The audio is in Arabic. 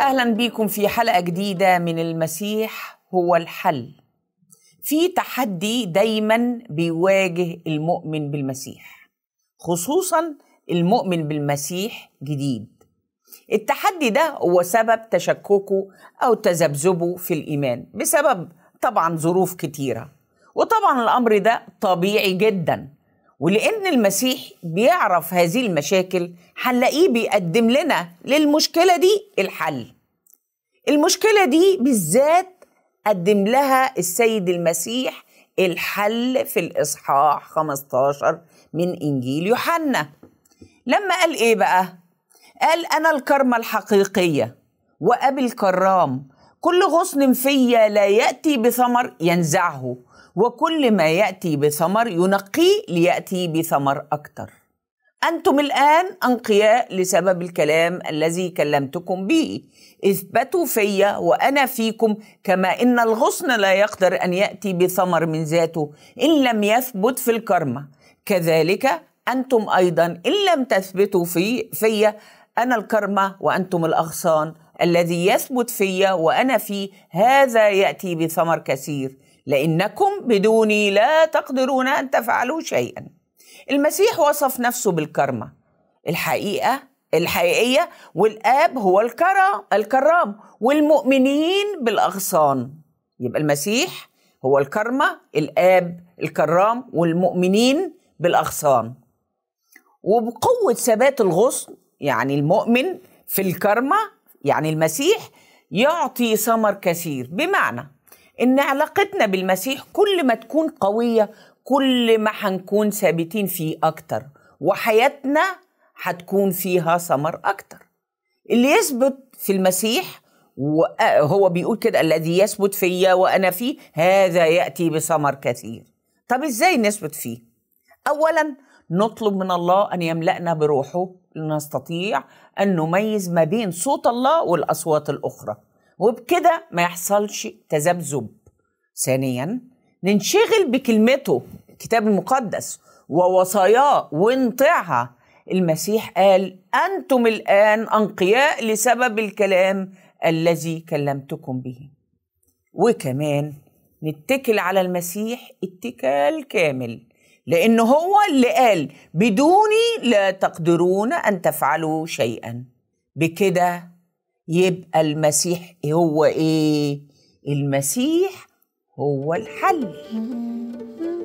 اهلا بيكم في حلقه جديده من المسيح هو الحل في تحدي دايما بيواجه المؤمن بالمسيح خصوصا المؤمن بالمسيح جديد التحدي ده هو سبب تشككه او تذبذبه في الايمان بسبب طبعا ظروف كتيره وطبعا الامر ده طبيعي جدا ولان المسيح بيعرف هذه المشاكل هنلاقيه بيقدم لنا للمشكله دي الحل المشكله دي بالذات قدم لها السيد المسيح الحل في الاصحاح 15 من انجيل يوحنا لما قال ايه بقى قال انا الكرمه الحقيقيه وابي الكرام كل غصن في لا يأتي بثمر ينزعه وكل ما يأتي بثمر ينقيه ليأتي بثمر أكثر أنتم الآن أنقياء لسبب الكلام الذي كلمتكم به اثبتوا في وأنا فيكم كما إن الغصن لا يقدر أن يأتي بثمر من ذاته إن لم يثبت في الكرمة كذلك أنتم أيضا إن لم تثبتوا في في أنا الكرمة وأنتم الأغصان الذي يثبت في وأنا فيه هذا يأتي بثمر كثير لأنكم بدوني لا تقدرون أن تفعلوا شيئا المسيح وصف نفسه بالكرمة الحقيقة الحقيقية والآب هو الكرم الكرام والمؤمنين بالأغصان يبقى المسيح هو الكرمة الآب الكرام والمؤمنين بالأغصان وبقوة ثبات الغصن يعني المؤمن في الكرمة يعني المسيح يعطي ثمر كثير بمعنى ان علاقتنا بالمسيح كل ما تكون قويه كل ما هنكون ثابتين فيه اكتر وحياتنا هتكون فيها ثمر اكتر اللي يثبت في المسيح وهو بيقول كده الذي يثبت فيا وانا فيه هذا ياتي بثمر كثير طب ازاي نثبت فيه اولا نطلب من الله أن يملأنا بروحه لنستطيع أن نميز ما بين صوت الله والأصوات الأخرى وبكده ما يحصلش تذبذب ثانيا ننشغل بكلمته الكتاب المقدس ووصاياه ونطيعها المسيح قال أنتم الآن أنقياء لسبب الكلام الذي كلمتكم به وكمان نتكل على المسيح اتكال كامل لأنه هو اللي قال بدوني لا تقدرون أن تفعلوا شيئا بكده يبقى المسيح هو إيه؟ المسيح هو الحل